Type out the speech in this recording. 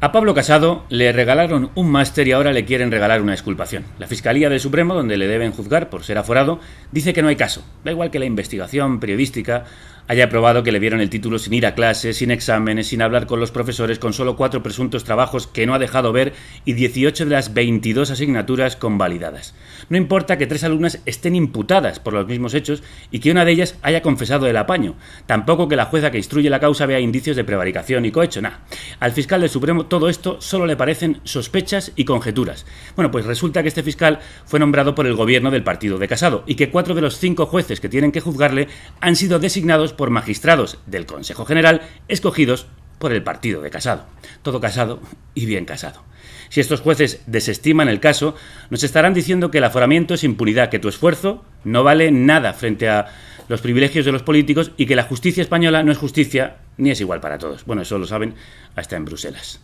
A Pablo Casado le regalaron un máster y ahora le quieren regalar una exculpación. La Fiscalía del Supremo, donde le deben juzgar por ser aforado, dice que no hay caso. Da igual que la investigación periodística haya probado que le dieron el título sin ir a clase, sin exámenes, sin hablar con los profesores, con solo cuatro presuntos trabajos que no ha dejado ver y 18 de las 22 asignaturas convalidadas. No importa que tres alumnas estén imputadas por los mismos hechos y que una de ellas haya confesado el apaño, tampoco que la jueza que instruye la causa vea indicios de prevaricación y cohecho, nada. Al fiscal del Supremo todo esto solo le parecen sospechas y conjeturas. Bueno, pues resulta que este fiscal fue nombrado por el gobierno del partido de Casado y que cuatro de los cinco jueces que tienen que juzgarle han sido designados por magistrados del Consejo General escogidos por el partido de Casado. Todo casado y bien casado. Si estos jueces desestiman el caso, nos estarán diciendo que el aforamiento es impunidad, que tu esfuerzo no vale nada frente a los privilegios de los políticos y que la justicia española no es justicia ni es igual para todos. Bueno, eso lo saben hasta en Bruselas.